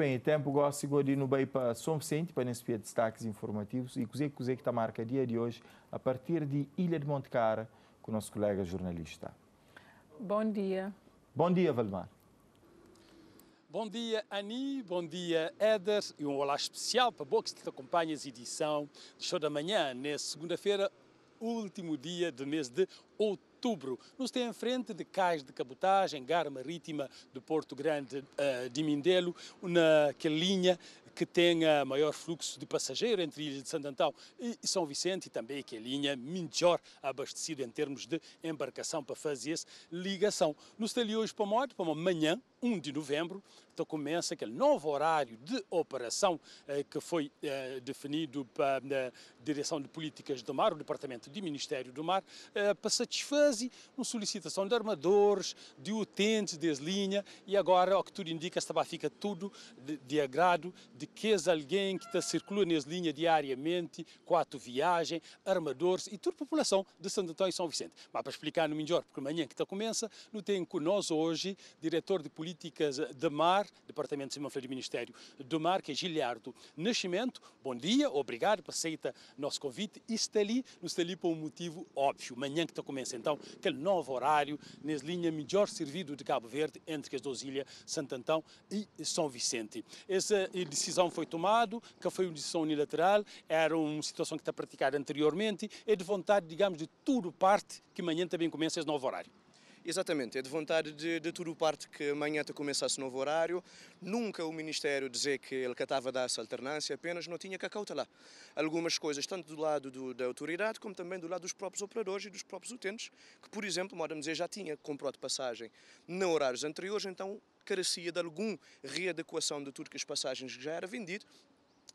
Bem, tempo gosta agora ir no bem para Vicente, para nos destaques informativos e cozer cozer que está marca dia de hoje a partir de Ilha de Monte Cara com o nosso colega jornalista. Bom dia. Bom dia, Valmar. Bom dia, Ani. Bom dia, Éder. E um olá especial para Box que te acompanha a edição de Show da Manhã, nessa segunda-feira, último dia do mês de outubro outubro, nos tem em frente de cais de cabotagem, gar Marítima do Porto Grande uh, de Mindelo, naquela linha que tenha maior fluxo de passageiro entre Ilha de Santo Antão e São Vicente e também que a linha melhor abastecida em termos de embarcação para fazer essa ligação. No está hoje para morte, para amanhã, 1 de novembro, então começa aquele novo horário de operação eh, que foi eh, definido para a Direção de Políticas do Mar, o Departamento de Ministério do Mar, eh, para satisfazer uma solicitação de armadores, de utentes das linha e agora, ao que tudo indica, estava fica tudo de, de agrado de que é alguém que te circula nas linhas diariamente, com a tua viagem, armadores e toda a população de Santo Antônio e São Vicente. Mas para explicar no melhor, porque amanhã que está começa, não tem conosco hoje diretor de Políticas de Mar, Departamento de Simão Freire do Ministério do Mar, que é Giliardo Nascimento. Bom dia, obrigado por aceitar nosso convite e está ali, não está ali por um motivo óbvio. Amanhã que está começa, então, aquele novo horário, nas linhas melhor servido de Cabo Verde, entre as duas ilhas, Santo Antão e São Vicente. Essa é decisão decisão foi tomada, que foi uma decisão unilateral, era uma situação que está praticada anteriormente, é de vontade, digamos, de tudo parte que amanhã também começa esse novo horário. Exatamente, é de vontade de, de tudo parte que amanhã te começasse novo horário. Nunca o Ministério dizer que ele catava dar-se alternância, apenas não tinha que acautelar algumas coisas, tanto do lado do, da autoridade como também do lado dos próprios operadores e dos próprios utentes, que, por exemplo, moda dizer, já tinha comprado passagem em horários anteriores, então carecia de alguma readequação de tudo que as passagens que já era vendido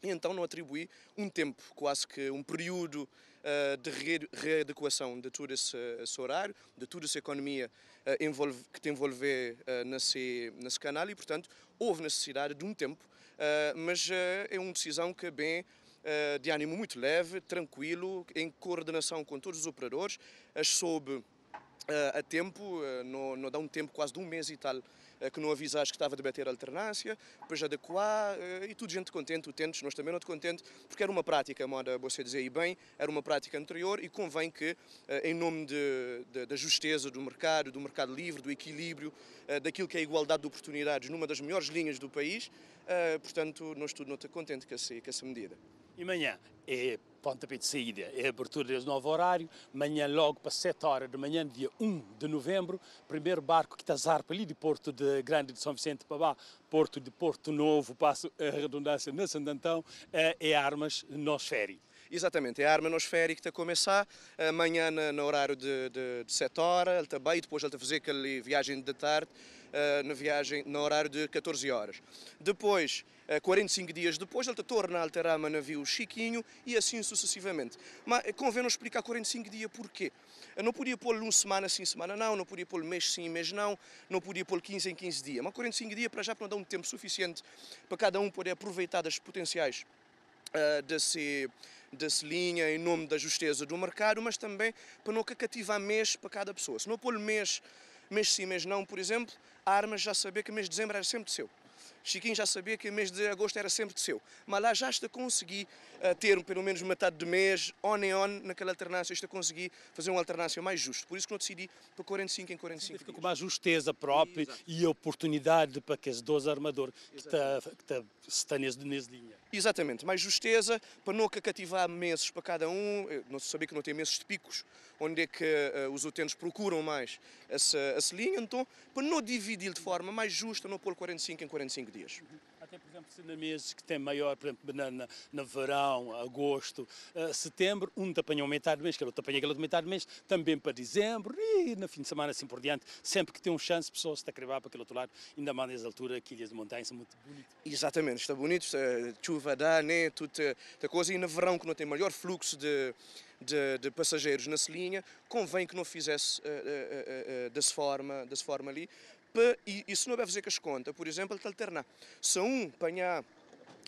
e então não atribuí um tempo, quase que um período uh, de readequação de todo esse, esse, horário, de toda essa economia uh, envolve, que te a uh, eh, nesse, nesse canal e, portanto, houve necessidade de um tempo, mas é uma decisão que é bem de ânimo muito leve, tranquilo, em coordenação com todos os operadores, sob a tempo, eh, não, não dá um tempo quase de um mês e tal, eh, que não avisaste que estava a debater alternância, depois adequar eh, e tudo gente contente, utentes, nós também não te contente, porque era uma prática, moda você dizer aí bem, era uma prática anterior e convém que, em nome de, de, da justeza do mercado, do mercado livre, do equilíbrio, daquilo que é a igualdade de oportunidades numa das melhores linhas do país, portanto, nós tudo não te contente com essa, com essa medida. E amanhã é pontapé de saída é a abertura desse novo horário, manhã logo para 7 horas de manhã, dia 1 de novembro, primeiro barco que está zarpa ali de Porto de Grande de São Vicente para lá, Porto de Porto Novo, passo a redundância na Santo Antão, eh, é Armas Nosferi. Exatamente, é a arma nosférica que está a começar, amanhã no horário de, de, de 7 horas, ele também, depois ele está a fazer aquela viagem de tarde, eh, na viagem no horário de 14 horas. Depois, 45 eh, dias depois, ele torna a alterar o navio Chiquinho e assim sucessivamente. Mas eh, convém não explicar 45 dias porquê. Eu eh, não podia pôr uma semana sim, semana não, não podia pôr mês sim, mês não, não podia pôr 15 em 15 dias. Mas 45 dias para já para não dar um tempo suficiente para cada um poder aproveitar das potenciais uh, desse, desse linha em nome da justeza do mercado, mas também para não cativar mês para cada pessoa. Se não pôr mês, mês sim, mês não, por exemplo, a arma já saber que mês de dezembro era sempre seu. Chiquinho já sabia que o mês de agosto era sempre seu. Mas lá já está consegui uh, ter pelo menos metade do mês, on e on, naquela alternância, está consegui fazer uma alternância mais justa. Por isso que eu decidi para 45 em 45 Fica com mais justeza própria e oportunidade para que as 12 armadores que, está, que está, se está nesse linha. Exatamente, mais justeza, para não cativar meses para cada um, Eu não se sabia que não tem meses de picos, onde é que uh, os utentes procuram mais essa, essa linha, então para não dividir de forma mais justa, não pôr 45 em 45 dias por exemplo, meses que tem maior, por exemplo, na, na, na verão, agosto, uh, setembro, um te apanha metade do mês, que era outro apanha aquele metade do mês, também para dezembro e na fim de semana assim por diante, sempre que tem um chance, pessoas se acribar para aquele outro lado, ainda mais nessa altura, quilhas de montanha são muito bonitas. Exatamente, está bonito, eh, chuva dá, né, tudo, eh, a coisa, e no verão que não tem maior fluxo de, de, de, passageiros nessa linha, convém que não fizesse uh, uh, uh, dessa forma, dessa forma ali, e isso não vai fazer que as contas, por exemplo, ele alternar. Se um apanhar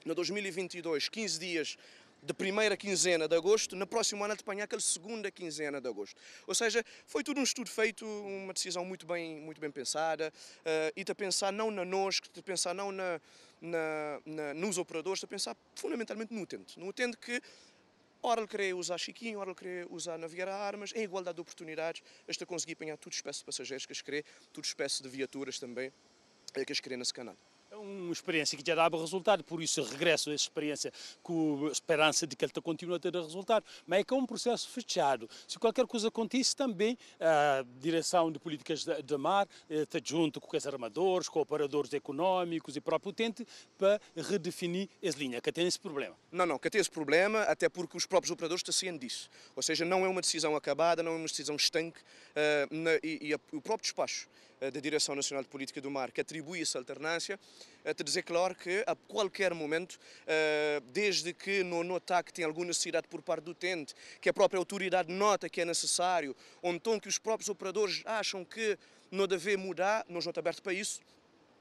no 2022 15 dias de primeira quinzena de agosto, na próxima ano apanhar aquela segunda quinzena de agosto. Ou seja, foi tudo um estudo feito, uma decisão muito bem, muito bem pensada, uh, e de pensar não na nós, de pensar não na, na, na nos operadores, de pensar fundamentalmente no utente, no utente que Ora ele queria usar Chiquinho, ora ele queria usar navegar a armas, em é igualdade de oportunidades, este a conseguir apanhar toda espécie de passageiros que as querer, toda espécie de viaturas também é que as querer nesse canal. É uma experiência que já dava resultado, por isso regresso a essa experiência com a esperança de que ele continue a ter resultado. Mas é que é um processo fechado. Se qualquer coisa acontece, também a direção de políticas de, mar está eh, junto com os armadores, com operadores económicos e próprio utente para redefinir as linhas, que tem esse problema. Não, não, que tem esse problema, até porque os próprios operadores estão cientes disso. Ou seja, não é uma decisão acabada, não é uma decisão estanque uh, na, e, e a, o próprio despacho eh, da Direção Nacional de Política do Mar, que atribui essa alternância, a eh, te dizer claro que a qualquer momento, eh, desde que não notar que tem alguma necessidade por parte do utente, que a própria autoridade nota que é necessário, ou então que os próprios operadores acham que não deve mudar, nós não estamos abertos para isso,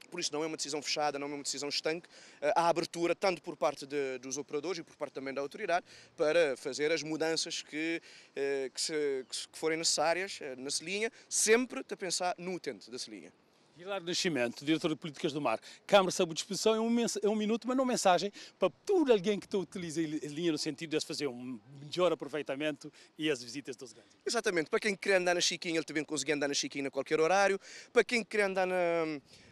por isso, não é uma decisão fechada, não é uma decisão estanque. Eh, há abertura, tanto por parte de, dos operadores e por parte também da autoridade, para fazer as mudanças que, eh, que, se, que forem necessárias eh, nessa linha, sempre a pensar no utente dessa linha. Guilherme Nascimento, diretor de Políticas do Mar. Câmara sob disposição é um, é um minuto, mas não mensagem para todo alguém que está utiliza a linha no sentido de fazer um melhor aproveitamento e as visitas dos grandes. Exatamente. Para quem quer andar na Chiquinha, ele também conseguia andar na Chiquinha a qualquer horário. Para quem quer andar na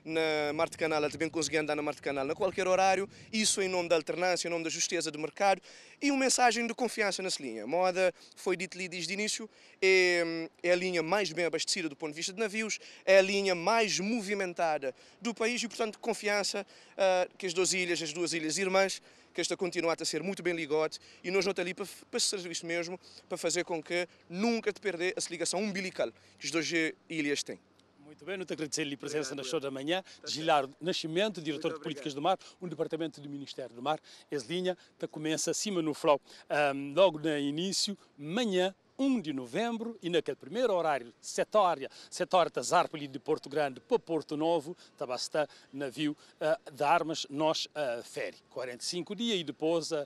na Marte Canal, também conseguia andar na Marte Canal, a qualquer horário, isso em nome da alternância, em nome da justiça de mercado e uma mensagem de confiança nessa linha. Moda, foi dito ali desde o início, é, é a linha mais bem abastecida do ponto de vista de navios, é a linha mais movimentada do país e, portanto, confiança uh, que as duas ilhas, as duas ilhas irmãs, que esta continue a ser muito bem ligote e nós não ali para, para servir mesmo, para fazer com que nunca te perder essa ligação umbilical que as duas ilhas têm. Muito bem, não te agradecer a presença na show da manhã. Tá Gilardo Nascimento, diretor de Políticas do Mar, um departamento do Ministério do Mar. Essa linha começa acima no Flow, um, logo no início, manhã 1 de novembro e naquele primeiro horário, setória, setória das Árpoli de Porto Grande para Porto Novo, estava está navio uh, de armas, nós uh, fere. 45 dias e depois uh,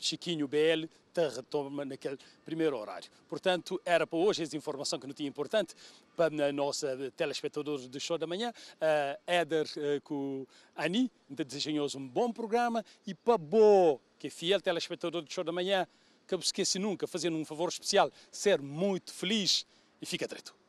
Chiquinho BL retoma naquele primeiro horário. Portanto, era para hoje essa informação que não tinha importante para a nossa eh, telespectadores do show da manhã. Uh, Éder uh, com Ani, desenhou um bom programa e para boa, que é fiel telespectador do show da manhã, que eu esqueci nunca, fazendo um favor especial, ser muito feliz e fica direito.